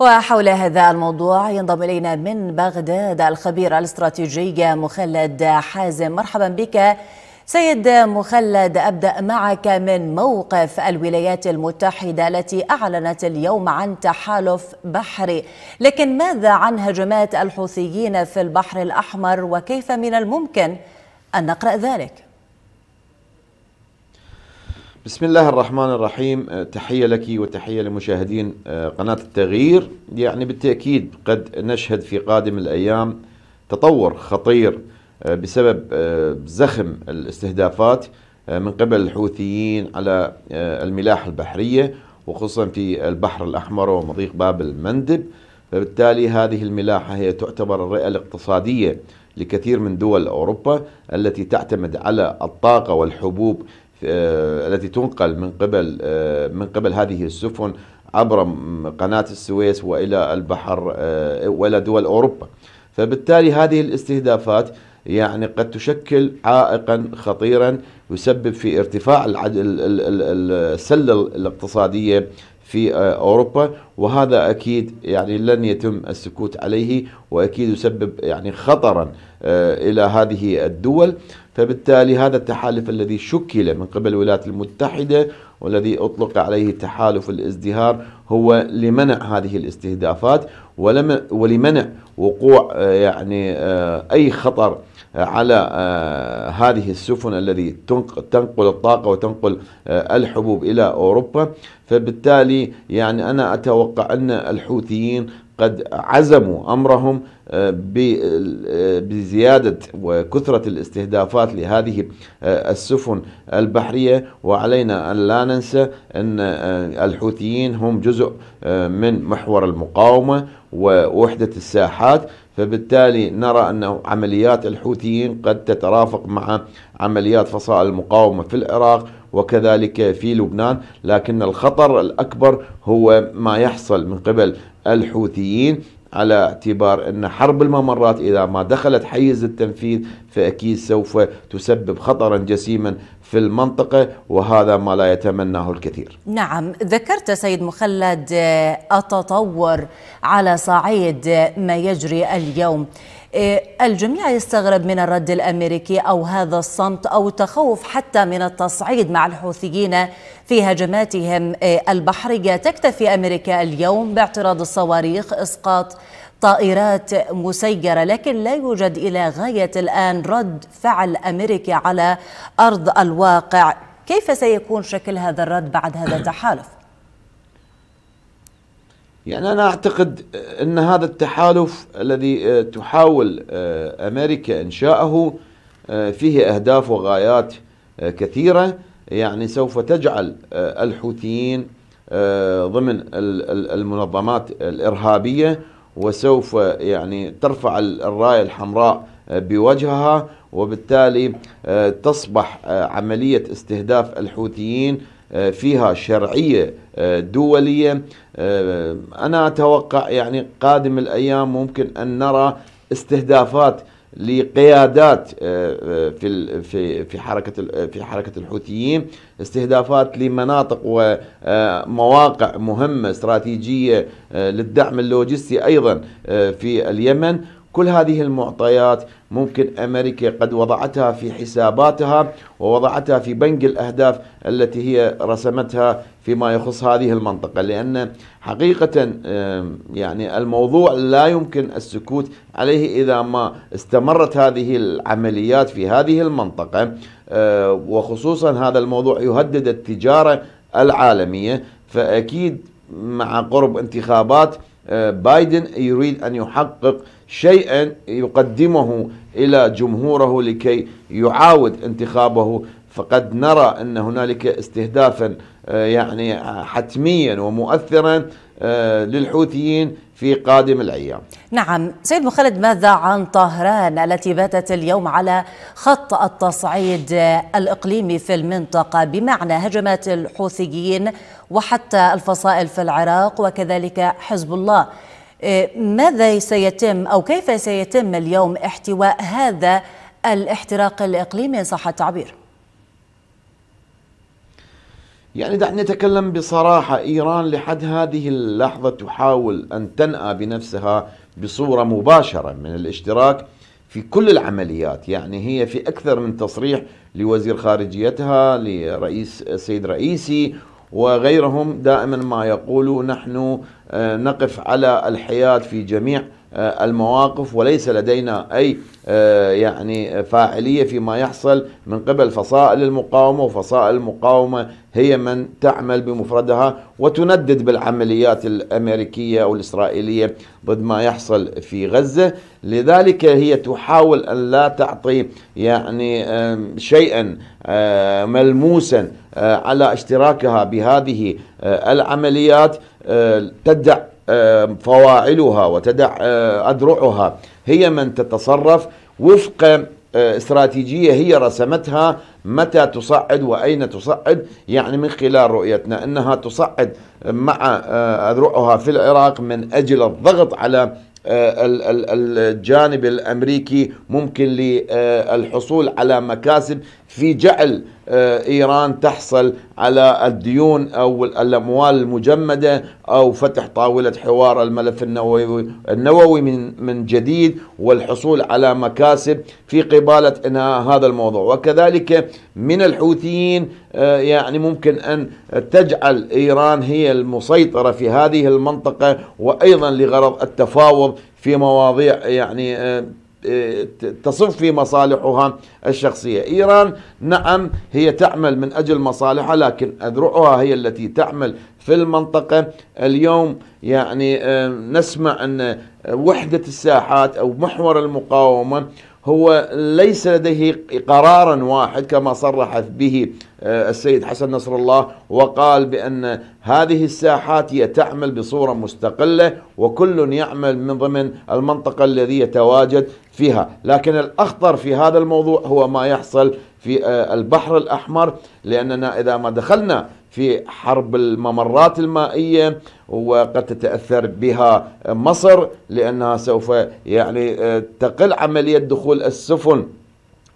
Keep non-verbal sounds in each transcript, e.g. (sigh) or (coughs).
وحول هذا الموضوع ينضم إلينا من بغداد الخبير الاستراتيجي مخلد حازم مرحبا بك سيد مخلد أبدأ معك من موقف الولايات المتحدة التي أعلنت اليوم عن تحالف بحري لكن ماذا عن هجمات الحوثيين في البحر الأحمر وكيف من الممكن أن نقرأ ذلك؟ بسم الله الرحمن الرحيم آه، تحية لك وتحية لمشاهدين آه، قناة التغيير يعني بالتأكيد قد نشهد في قادم الأيام تطور خطير آه، بسبب زخم الاستهدافات من قبل الحوثيين على الملاحة البحرية وخصوصا في البحر الأحمر ومضيق باب المندب فبالتالي هذه الملاحة هي تعتبر الرئة الاقتصادية لكثير من دول أوروبا التي تعتمد على الطاقة والحبوب آه، التي تنقل من قبل آه، من قبل هذه السفن عبر قناة السويس وإلى البحر آه، وإلى دول أوروبا فبالتالي هذه الاستهدافات يعني قد تشكل عائقا خطيرا يسبب في ارتفاع السلة الاقتصادية في آه، أوروبا وهذا أكيد يعني لن يتم السكوت عليه وأكيد يسبب يعني خطرا آه، إلى هذه الدول فبالتالي هذا التحالف الذي شكل من قبل الولايات المتحدة والذي أطلق عليه تحالف الازدهار هو لمنع هذه الاستهدافات ولمنع وقوع آه، يعني أي خطر على آه، هذه السفن التي تنقل الطاقة وتنقل آه، الحبوب إلى أوروبا فبالتالي يعني أنا أتوقع أن الحوثيين قد عزموا أمرهم آه، بزيادة وكثرة الاستهدافات لهذه السفن البحرية وعلينا أن لا ننسى أن الحوثيين هم جزء من محور المقاومة ووحدة الساحات فبالتالي نرى أن عمليات الحوثيين قد تترافق مع عمليات فصائل المقاومة في العراق وكذلك في لبنان لكن الخطر الأكبر هو ما يحصل من قبل الحوثيين على اعتبار أن حرب الممرات إذا ما دخلت حيز التنفيذ فأكيد سوف تسبب خطرا جسيما في المنطقة وهذا ما لا يتمناه الكثير نعم ذكرت سيد مخلد التطور آه، على صعيد آه، ما يجري اليوم آه، الجميع يستغرب من الرد الامريكي او هذا الصمت او التخوف حتى من التصعيد مع الحوثيين في هجماتهم البحريه تكتفي امريكا اليوم باعتراض الصواريخ اسقاط طائرات مسيرة لكن لا يوجد إلى غاية الآن رد فعل أمريكي على أرض الواقع كيف سيكون شكل هذا الرد بعد هذا (coughs) التحالف؟ يعني أنا أعتقد أن هذا التحالف الذي آه، تحاول آه، أمريكا إنشاءه آه، فيه أهداف وغايات كثيرة يعني سوف تجعل الحوثيين ضمن المنظمات الإرهابية وسوف يعني ترفع الراية الحمراء آه، بوجهها وبالتالي آه، تصبح آه، عملية استهداف الحوثيين فيها شرعية دولية أنا أتوقع يعني قادم الأيام ممكن أن نرى استهدافات لقيادات آه، آه، في في حركه آه، في حركه الحوثيين استهدافات لمناطق ومواقع مهمه استراتيجيه للدعم اللوجستي ايضا في اليمن كل هذه المعطيات ممكن أمريكا قد وضعتها في حساباتها ووضعتها في بنك الأهداف التي هي رسمتها فيما يخص هذه المنطقة لأن حقيقة يعني الموضوع لا يمكن السكوت عليه إذا ما استمرت هذه العمليات في هذه المنطقة آه، وخصوصا هذا الموضوع يهدد التجارة العالمية فأكيد مع قرب انتخابات بايدن يريد أن يحقق شيئا يقدمه إلى جمهوره لكي يعاود انتخابه فقد نرى أن هنالك استهدافا يعني حتميا ومؤثرا آه، للحوثيين في قادم الأيام نعم سيد مخالد ماذا عن طهران التي باتت اليوم على خط التصعيد الإقليمي في المنطقة بمعنى هجمات الحوثيين وحتى الفصائل في العراق وكذلك حزب الله آه، ماذا سيتم أو كيف سيتم اليوم احتواء هذا الاحتراق الإقليمي صح التعبير يعني دعني نتكلم بصراحة إيران لحد هذه اللحظة تحاول أن تنأى بنفسها بصورة مباشرة من الاشتراك في كل العمليات يعني هي في أكثر من تصريح لوزير خارجيتها لرئيس السيد رئيسي وغيرهم دائما ما يقولوا نحن آه، نقف على الحياد في جميع آه، المواقف وليس لدينا أي آه، يعني فاعلية فيما يحصل من قبل فصائل المقاومة وفصائل المقاومة هي من تعمل بمفردها وتندد بالعمليات الأمريكية أو الإسرائيلية ضد ما يحصل في غزة لذلك هي تحاول أن لا تعطي يعني شيئا ملموسا آه، على اشتراكها بهذه العمليات تدع فواعلها وتدع أذرعها هي من تتصرف وفق استراتيجية هي رسمتها متى تصعد وأين تصعد يعني من خلال رؤيتنا أنها تصعد مع أذرعها في العراق من أجل الضغط على الجانب الامريكي ممكن للحصول على مكاسب في جعل آه، إيران تحصل على الديون أو الأموال المجمدة أو فتح طاولة حوار الملف النووي النووي من من جديد والحصول على مكاسب في قبالة إنهاء هذا الموضوع وكذلك من الحوثيين آه، يعني ممكن أن تجعل إيران هي المسيطرة في هذه المنطقة وأيضا لغرض التفاوض في مواضيع يعني آه، تصف في مصالحها الشخصية إيران نعم هي تعمل من أجل مصالحها لكن أذرعها هي التي تعمل في المنطقة اليوم يعني آه، نسمع أن وحدة الساحات أو محور المقاومة هو ليس لديه قرارا واحد كما صرح به آه، السيد حسن نصر الله وقال بأن هذه الساحات هي تعمل بصورة مستقلة وكل يعمل من ضمن المنطقة الذي يتواجد فيها لكن الأخطر في هذا الموضوع هو ما يحصل في آه، البحر الأحمر لأننا إذا ما دخلنا في حرب الممرات المائية وقد تتأثر بها مصر لأنها سوف يعني آه، تقل عملية دخول السفن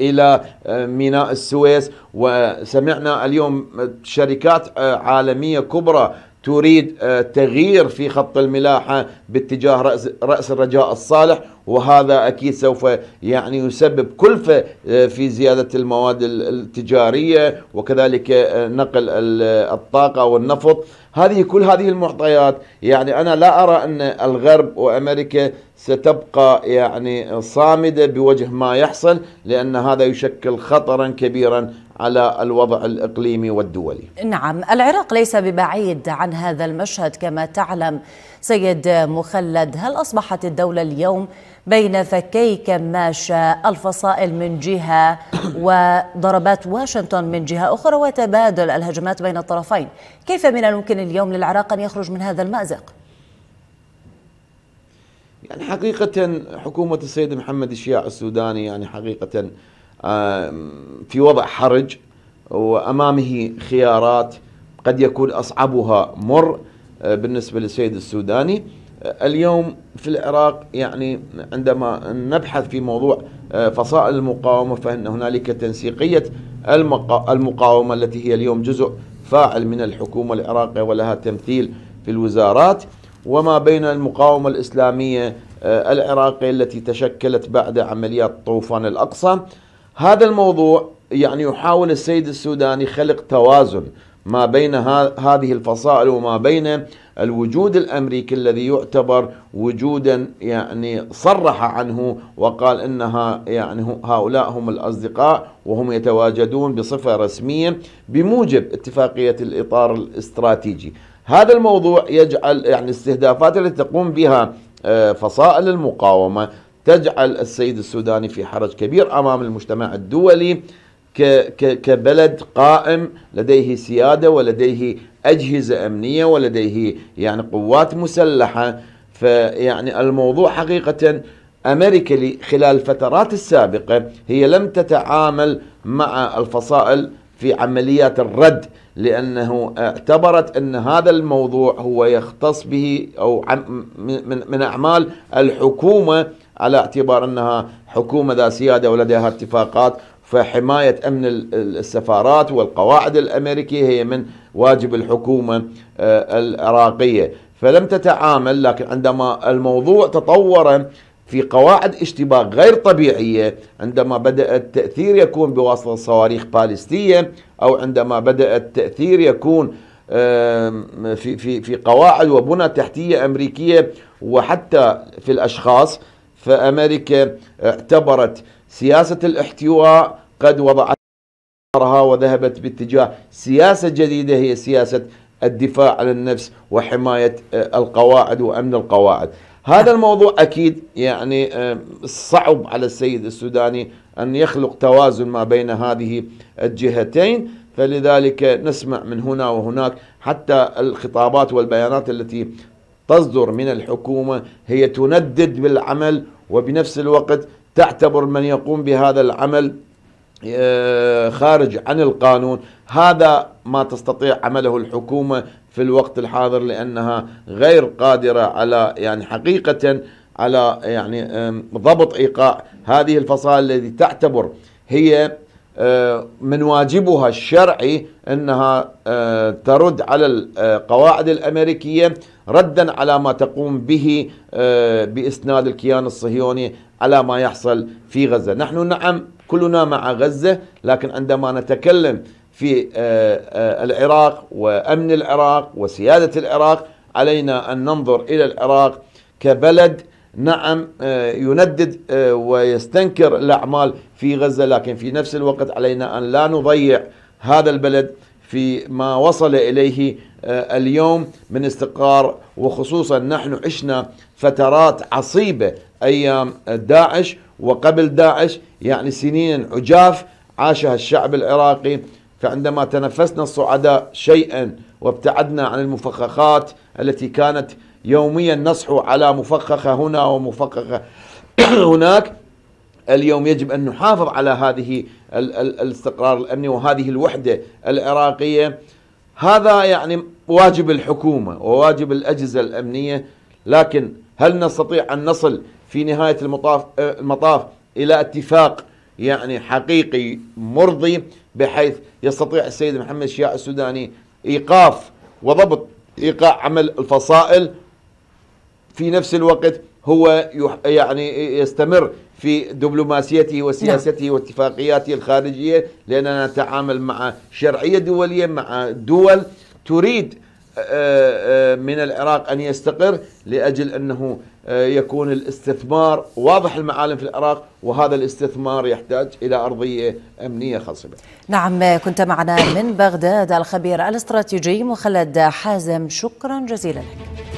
الى آه، ميناء السويس وسمعنا اليوم شركات آه، عالميه كبرى تريد تغيير في خط الملاحه باتجاه راس الرجاء الصالح وهذا أكيد سوف يعني يسبب كلفة آه، في زيادة المواد التجارية وكذلك آه، نقل الطاقة والنفط هذه كل هذه المعطيات يعني أنا لا أرى أن الغرب وأمريكا ستبقى يعني صامدة بوجه ما يحصل لأن هذا يشكل خطرا كبيرا على الوضع الإقليمي والدولي نعم العراق ليس ببعيد عن هذا المشهد كما تعلم سيد مخلد هل أصبحت الدولة اليوم بين فكي كماشة الفصائل من جهة وضربات واشنطن من جهة أخرى وتبادل الهجمات بين الطرفين كيف من الممكن اليوم للعراق أن يخرج من هذا المأزق؟ يعني حقيقة حكومة السيد محمد الشياع السوداني يعني حقيقة في وضع حرج وأمامه خيارات قد يكون أصعبها مر آه، بالنسبة للسيد السوداني آه، اليوم في العراق يعني عندما نبحث في موضوع آه، فصائل المقاومة فإن هنالك تنسيقية المقاومة التي هي اليوم جزء فاعل من الحكومة العراقية ولها تمثيل في الوزارات وما بين المقاومة الإسلامية العراقية التي تشكلت بعد عمليات طوفان الأقصى هذا الموضوع يعني يحاول السيد السوداني خلق توازن ما بين هذه الفصائل وما بين الوجود الامريكي الذي يعتبر وجودا يعني صرح عنه وقال انها يعني هؤلاء هم الاصدقاء وهم يتواجدون بصفه رسميه بموجب اتفاقيه الاطار الاستراتيجي. هذا الموضوع يجعل يعني الاستهدافات التي تقوم بها آه، فصائل المقاومه تجعل السيد السوداني في حرج كبير امام المجتمع الدولي كبلد قائم لديه سيادة ولديه أجهزة أمنية ولديه يعني قوات مسلحة فيعني الموضوع حقيقة أمريكا خلال الفترات السابقة هي لم تتعامل مع الفصائل في عمليات الرد لأنه اعتبرت أن هذا الموضوع هو يختص به أو من أعمال الحكومة على اعتبار أنها حكومة ذا سيادة ولديها اتفاقات فحماية أمن السفارات والقواعد الأمريكية هي من واجب الحكومة آه، العراقية فلم تتعامل لكن عندما الموضوع تطور في قواعد اشتباك غير طبيعية عندما بدأ التأثير يكون بواسطة صواريخ باليستية أو عندما بدأ التأثير يكون في في في قواعد وبنى تحتيه امريكيه وحتى في الاشخاص فامريكا اعتبرت سياسة الاحتواء قد وضعت وذهبت باتجاه سياسة جديدة هي سياسة الدفاع عن النفس وحماية آه، القواعد وأمن القواعد هذا الموضوع أكيد يعني آه، صعب على السيد السوداني أن يخلق توازن ما بين هذه الجهتين فلذلك نسمع من هنا وهناك حتى الخطابات والبيانات التي تصدر من الحكومة هي تندد بالعمل وبنفس الوقت تعتبر من يقوم بهذا العمل آه، خارج عن القانون هذا ما تستطيع عمله الحكومة في الوقت الحاضر لأنها غير قادرة على يعني حقيقة على يعني ضبط إيقاع هذه الفصائل التي تعتبر هي آه، من واجبها الشرعي انها آه، ترد على القواعد الامريكيه ردا على ما تقوم به باسناد الكيان الصهيوني على ما يحصل في غزة نحن نعم كلنا مع غزة لكن عندما نتكلم في آه، آه، العراق وأمن العراق وسيادة العراق علينا أن ننظر إلى العراق كبلد نعم آه، يندد ويستنكر الأعمال في غزة لكن في نفس الوقت علينا أن لا نضيع هذا البلد في ما وصل إليه آه، اليوم من استقرار وخصوصا نحن عشنا فترات عصيبة أيام داعش وقبل داعش يعني سنين عجاف عاشها الشعب العراقي فعندما تنفسنا الصعداء شيئا وابتعدنا عن المفخخات التي كانت يوميا نصحو على مفخخة هنا ومفخخة (coughs) هناك اليوم يجب أن نحافظ على هذه الاستقرار الأمني وهذه الوحدة العراقية هذا يعني واجب الحكومة وواجب الأجهزة الأمنية لكن هل نستطيع أن نصل في نهاية المطاف, المطاف إلى اتفاق يعني حقيقي مرضي بحيث يستطيع السيد محمد الشياع السوداني إيقاف وضبط إيقاع عمل الفصائل في نفس الوقت هو يعني يستمر في دبلوماسيته وسياسته نعم. واتفاقياته الخارجية لأننا نتعامل مع شرعية دولية مع دول تريد آه، آه، من العراق أن يستقر لأجل أنه آه، يكون الاستثمار واضح المعالم في العراق وهذا الاستثمار يحتاج إلى أرضية أمنية خصبة نعم كنت معنا من بغداد الخبير الاستراتيجي مخلد حازم شكرا جزيلا لك